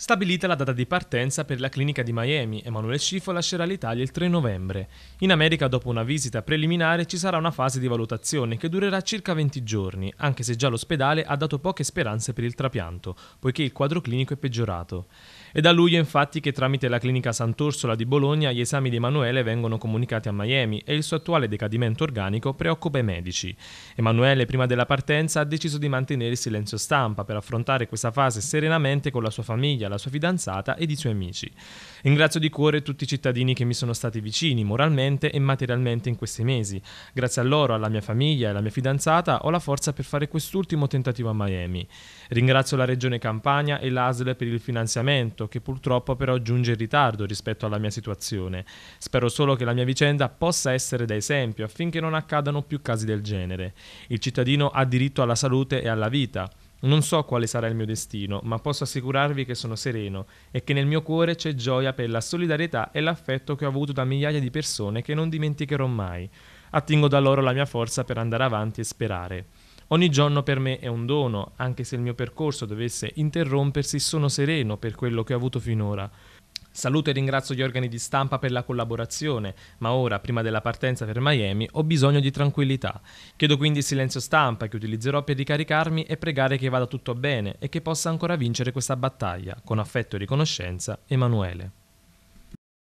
Stabilita la data di partenza per la clinica di Miami, Emanuele Scifo lascerà l'Italia il 3 novembre. In America, dopo una visita preliminare, ci sarà una fase di valutazione che durerà circa 20 giorni, anche se già l'ospedale ha dato poche speranze per il trapianto, poiché il quadro clinico è peggiorato. È da luglio infatti che tramite la clinica Sant'Orsola di Bologna gli esami di Emanuele vengono comunicati a Miami e il suo attuale decadimento organico preoccupa i medici. Emanuele, prima della partenza, ha deciso di mantenere il silenzio stampa per affrontare questa fase serenamente con la sua famiglia, alla sua fidanzata e di suoi amici. Ringrazio di cuore tutti i cittadini che mi sono stati vicini moralmente e materialmente in questi mesi. Grazie a loro, alla mia famiglia e alla mia fidanzata ho la forza per fare quest'ultimo tentativo a Miami. Ringrazio la Regione Campania e l'ASL per il finanziamento, che purtroppo però giunge in ritardo rispetto alla mia situazione. Spero solo che la mia vicenda possa essere da esempio affinché non accadano più casi del genere. Il cittadino ha diritto alla salute e alla vita. Non so quale sarà il mio destino, ma posso assicurarvi che sono sereno e che nel mio cuore c'è gioia per la solidarietà e l'affetto che ho avuto da migliaia di persone che non dimenticherò mai. Attingo da loro la mia forza per andare avanti e sperare. Ogni giorno per me è un dono, anche se il mio percorso dovesse interrompersi sono sereno per quello che ho avuto finora. Saluto e ringrazio gli organi di stampa per la collaborazione, ma ora, prima della partenza per Miami, ho bisogno di tranquillità. Chiedo quindi silenzio stampa che utilizzerò per ricaricarmi e pregare che vada tutto bene e che possa ancora vincere questa battaglia. Con affetto e riconoscenza, Emanuele.